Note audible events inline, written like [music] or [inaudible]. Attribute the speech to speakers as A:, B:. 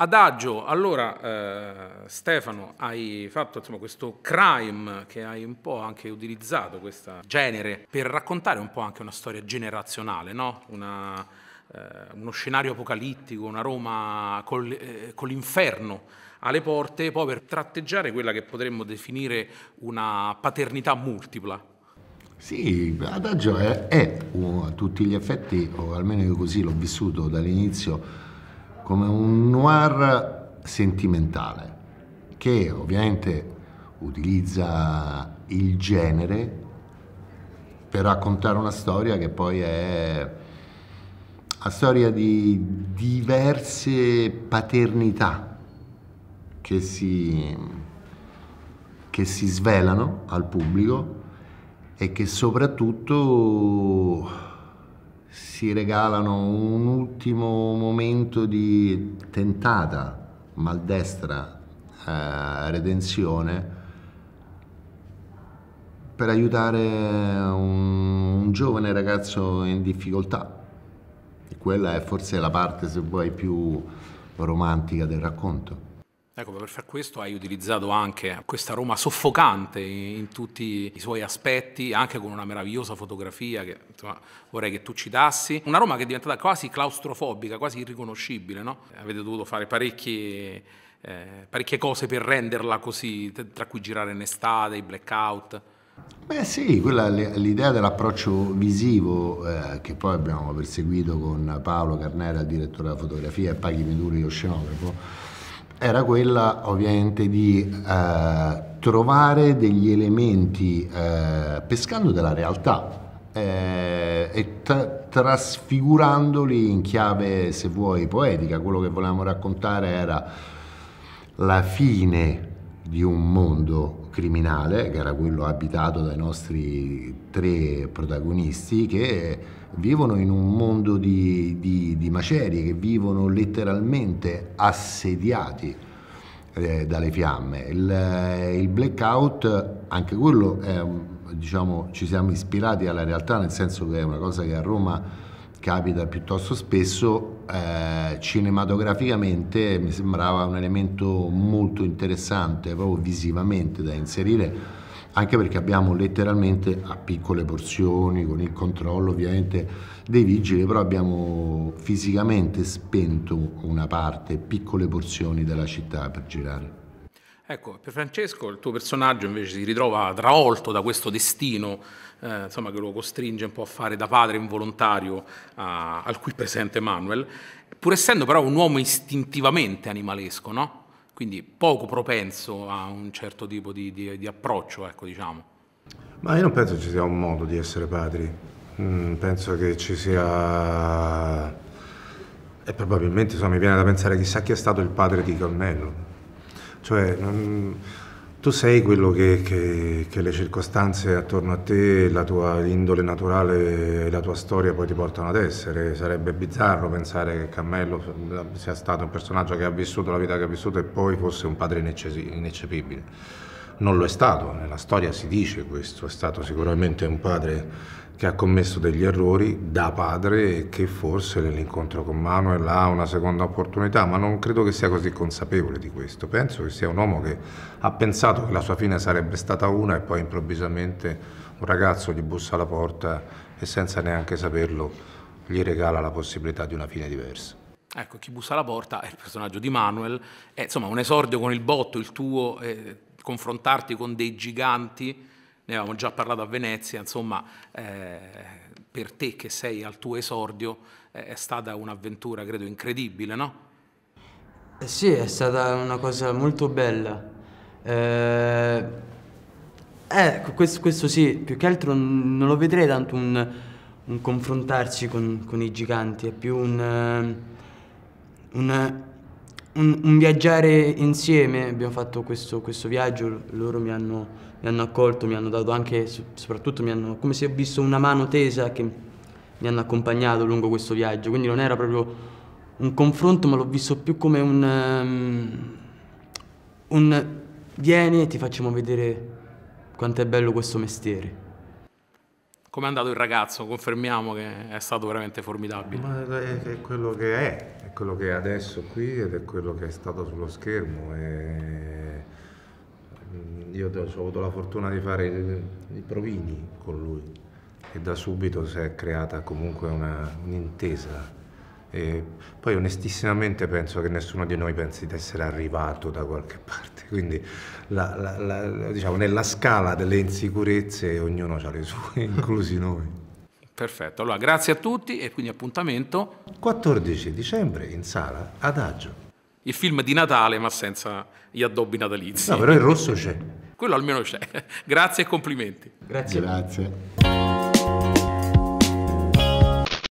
A: Adagio, allora eh, Stefano hai fatto insomma, questo crime che hai un po' anche utilizzato, questo genere, per raccontare un po' anche una storia generazionale, no? una, eh, uno scenario apocalittico, una Roma col, eh, con l'inferno alle porte, poi per tratteggiare quella che potremmo definire una paternità multipla.
B: Sì, Adagio è, è a tutti gli effetti, o almeno io così l'ho vissuto dall'inizio, come un noir sentimentale che ovviamente utilizza il genere per raccontare una storia che poi è la storia di diverse paternità che si, che si svelano al pubblico e che soprattutto si regalano un ultimo momento di tentata maldestra eh, redenzione per aiutare un, un, giovane ragazzo in difficoltà. E quella è forse la parte, se vuoi, più romantica del racconto.
A: Ecco, per far questo hai utilizzato anche questa Roma soffocante in tutti i suoi aspetti, anche con una meravigliosa fotografia che insomma, vorrei che tu citassi. Una Roma che è diventata quasi claustrofobica, quasi irriconoscibile, no? Avete dovuto fare parecchie, eh, parecchie cose per renderla così, tra cui girare in estate, i blackout.
B: Beh sì, quella, l'idea dell'approccio visivo eh, che poi abbiamo perseguito con Paolo Carnera, il direttore della fotografia, e Paghi Meduri, lo scenografo, era quella ovviamente di eh, trovare degli elementi eh, pescando della realtà eh, e tra trasfigurandoli in chiave, se vuoi, poetica. Quello che volevamo raccontare era la fine di un mondo criminale, che era quello abitato dai nostri tre protagonisti, che vivono in un mondo di, di, di macerie, che vivono letteralmente assediati eh, dalle fiamme. Il, eh, il, blackout, anche quello, è, diciamo, ci siamo ispirati alla realtà, nel senso che è una cosa che a Roma capita piuttosto spesso, eh, cinematograficamente mi sembrava un elemento molto interessante, proprio visivamente da inserire, anche perché abbiamo letteralmente a piccole porzioni, con il controllo ovviamente dei vigili, però abbiamo fisicamente spento una parte, piccole porzioni della città per girare.
A: Ecco, per Francesco il tuo personaggio invece si ritrova travolto da questo destino eh, insomma, che lo costringe un po' a fare da padre involontario a, al qui presente Manuel, pur essendo però un uomo istintivamente animalesco, no? quindi poco propenso a un certo tipo di, di, di approccio, ecco, diciamo.
C: Ma io non penso ci sia un modo di essere padri, mm, penso che ci sia... e probabilmente insomma, mi viene da pensare chissà chi è stato il padre di Cornello cioè, non, tu sei quello che, che, che, le circostanze attorno a te, la tua indole naturale e la tua storia poi ti portano ad essere. Sarebbe bizzarro pensare che Cammello sia stato un personaggio che ha vissuto la vita che ha vissuto e poi fosse un padre ineccepibile. Non lo è stato, nella storia si dice questo, è stato sicuramente un padre che ha commesso degli errori da padre e che forse nell'incontro con Manuel ha una seconda opportunità, ma non credo che sia così consapevole di questo. Penso che sia un uomo che ha pensato che la sua fine sarebbe stata una e poi improvvisamente un ragazzo gli bussa alla porta e senza neanche saperlo gli regala la possibilità di una fine diversa.
A: Ecco, chi bussa alla porta è il personaggio di Manuel, è eh, insomma un esordio con il botto, il tuo, eh, confrontarti con dei giganti ne avevamo già parlato a Venezia, insomma eh, per te che sei al tuo esordio eh, è stata un'avventura credo incredibile, no? Eh sì, è stata una cosa molto bella. Eh, eh, questo, questo, sì, più che altro non lo vedrei tanto un, un confrontarsi con, con, i giganti, è più un, un un, un, viaggiare insieme, abbiamo fatto questo, questo viaggio, loro mi hanno, mi hanno, accolto, mi hanno dato anche, soprattutto mi hanno, come se ho visto una mano tesa che mi hanno accompagnato lungo questo viaggio, quindi non era proprio un confronto ma l'ho visto più come un, um, un vieni e ti facciamo vedere quanto è bello questo mestiere. Com'è andato il ragazzo? Confermiamo che è stato veramente formidabile. Ma è
C: quello che è, quello che è adesso qui ed è quello che è stato sullo schermo. E mm, io ho avuto la fortuna di fare i provini con lui e da subito si è creata comunque un'intesa. Un poi onestissimamente penso che nessuno di noi pensi di essere arrivato da qualche [laughs] parte, quindi la, la, la, diciamo, nella scala delle insicurezze ognuno ha le sue, [laughs] inclusi noi.
A: Perfetto, allora grazie a tutti e quindi appuntamento. 14 dicembre in sala ad agio. Il film di Natale ma senza gli addobbi natalizi. No, però il rosso c'è. Quello almeno c'è. [laughs] Grazie e complimenti.
B: Grazie. Grazie.